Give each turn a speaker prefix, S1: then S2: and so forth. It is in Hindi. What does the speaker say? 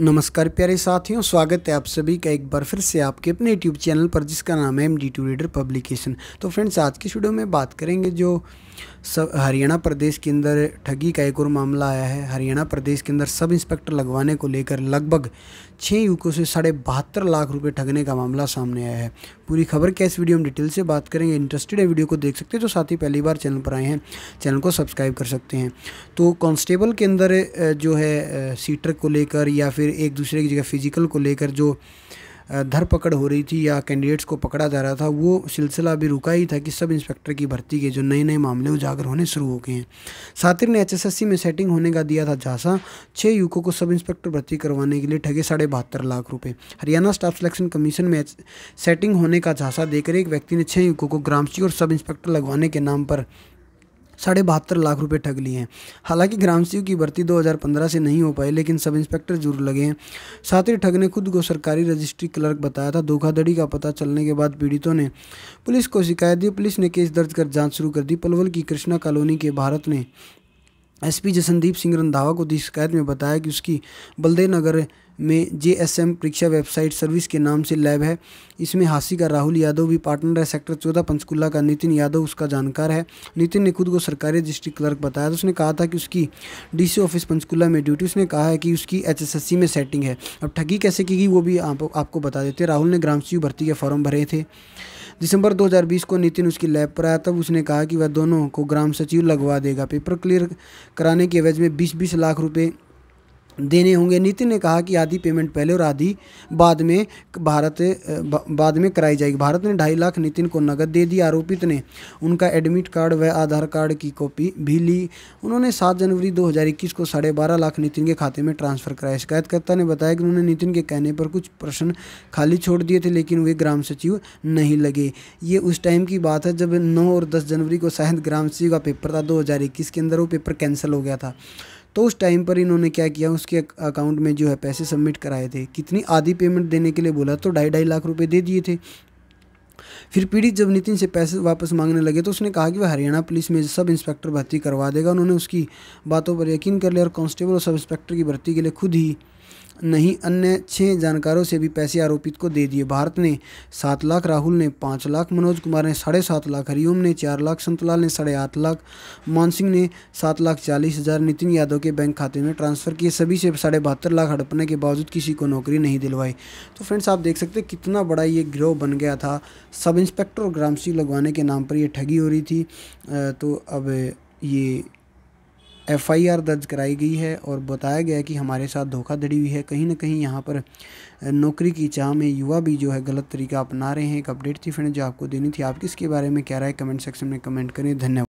S1: नमस्कार प्यारे साथियों स्वागत है आप सभी का एक बार फिर से आपके अपने यूट्यूब चैनल पर जिसका नाम है M D two reader publication तो फ्रेंड्स आज की वीडियो में बात करेंगे जो हरियाणा प्रदेश के अंदर ठगी का एक और मामला आया है हरियाणा प्रदेश के अंदर सब इंस्पेक्टर लगवाने को लेकर लगभग छः युवकों से साढ़े बहत्तर लाख रुपए ठगने का मामला सामने आया है पूरी खबर क्या इस वीडियो में डिटेल से बात करेंगे इंटरेस्टेड है वीडियो को देख सकते हैं जो तो साथ ही पहली बार चैनल पर आए हैं चैनल को सब्सक्राइब कर सकते हैं तो कॉन्स्टेबल के अंदर जो है सीटर को लेकर या फिर एक दूसरे की जगह फिजिकल को लेकर जो धरपकड़ हो रही थी या कैंडिडेट्स को पकड़ा जा रहा था वो सिलसिला भी रुका ही था कि सब इंस्पेक्टर की भर्ती के जो नए नए मामले उजागर होने शुरू हो गए हैं सातिर ने एचएसएससी में सेटिंग होने का दिया था झांसा छः युवकों को सब इंस्पेक्टर भर्ती करवाने के लिए ठगे साढ़े बहत्तर लाख रुपये हरियाणा स्टाफ सिलेक्शन कमीशन में सेटिंग होने का झांसा देकर एक व्यक्ति ने छः युवकों को ग्रामची और सब इंस्पेक्टर लगवाने के नाम पर साढ़े बहत्तर लाख रुपए ठग लिए हैं हालांकि ग्रामसीव की भर्ती 2015 से नहीं हो पाई लेकिन सब इंस्पेक्टर जरूर लगे हैं साथ ही ठग ने खुद को सरकारी रजिस्ट्री क्लर्क बताया था धोखाधड़ी का पता चलने के बाद पीड़ितों ने पुलिस को शिकायत दी पुलिस ने केस दर्ज कर जाँच शुरू कर दी पलवल की कृष्णा कॉलोनी के भारत ने एसपी जसनदीप सिंह रंधावा को दी शिकायत में बताया कि उसकी बलदेव नगर में जे एस एम परीक्षा वेबसाइट सर्विस के नाम से लैब है इसमें हासी का राहुल यादव भी पार्टनर है सेक्टर चौदह पंचकूला का नितिन यादव उसका जानकार है नितिन ने खुद को सरकारी डिस्ट्रिक्ट क्लर्क बताया तो उसने कहा था कि उसकी डीसी ऑफिस पंचकूला में ड्यूटी उसने कहा है कि उसकी एचएसएससी में सेटिंग है अब ठगी कैसे की गई वो भी आप, आपको बता देते राहुल ने ग्राम सी भर्ती के फॉर्म भरे थे दिसंबर 2020 को नितिन उसकी लैब पर आया तब उसने कहा कि वह दोनों को ग्राम सचिव लगवा देगा पेपर क्लियर कराने के एवज में 20-20 लाख रुपए देने होंगे नितिन ने कहा कि आधी पेमेंट पहले और आधी बाद में भारत बाद में कराई जाएगी भारत ने ढाई लाख नितिन को नकद दे दी आरोपित ने उनका एडमिट कार्ड व आधार कार्ड की कॉपी भी ली उन्होंने सात जनवरी 2021 को साढ़े बारह लाख नितिन के खाते में ट्रांसफ़र कराया शिकायतकर्ता ने बताया कि उन्होंने नितिन के कहने पर कुछ प्रश्न खाली छोड़ दिए थे लेकिन वे ग्राम सचिव नहीं लगे ये उस टाइम की बात है जब नौ और दस जनवरी को शायद ग्राम सचिव का पेपर था दो के अंदर वो पेपर कैंसिल हो गया था तो उस टाइम पर इन्होंने क्या किया उसके अकाउंट में जो है पैसे सबमिट कराए थे कितनी आधी पेमेंट देने के लिए बोला तो ढाई ढाई लाख रुपये दे दिए थे फिर पीड़ित जब नितिन से पैसे वापस मांगने लगे तो उसने कहा कि वह हरियाणा पुलिस में सब इंस्पेक्टर भर्ती करवा देगा उन्होंने उसकी बातों पर यकीन कर लिया और कांस्टेबल और सब इंस्पेक्टर की भर्ती के लिए खुद ही नहीं अन्य छह जानकारों से भी पैसे आरोपित को दे दिए भारत ने सात लाख राहुल ने पाँच लाख मनोज कुमार ने साढ़े सात लाख हरिओम ने चार लाख संतलाल ने साढ़े आठ लाख मान सिंह ने सात लाख चालीस हज़ार नितिन यादव के बैंक खाते में ट्रांसफ़र किए सभी से साढ़े बहत्तर लाख हड़पने के बावजूद किसी को नौकरी नहीं दिलवाई तो फ्रेंड्स आप देख सकते कितना बड़ा ये गिरोह बन गया था सब इंस्पेक्टर और ग्राम सिंह लगवाने के नाम पर यह ठगी हो रही थी तो अब ये एफआईआर दर्ज कराई गई है और बताया गया है कि हमारे साथ धोखाधड़ी हुई है कहीं ना कहीं यहाँ पर नौकरी की चाह में युवा भी जो है गलत तरीका अपना रहे हैं एक अपडेट थी फ्रेंड जो आपको देनी थी आप किसके बारे में कह रहा है कमेंट सेक्शन में कमेंट करें धन्यवाद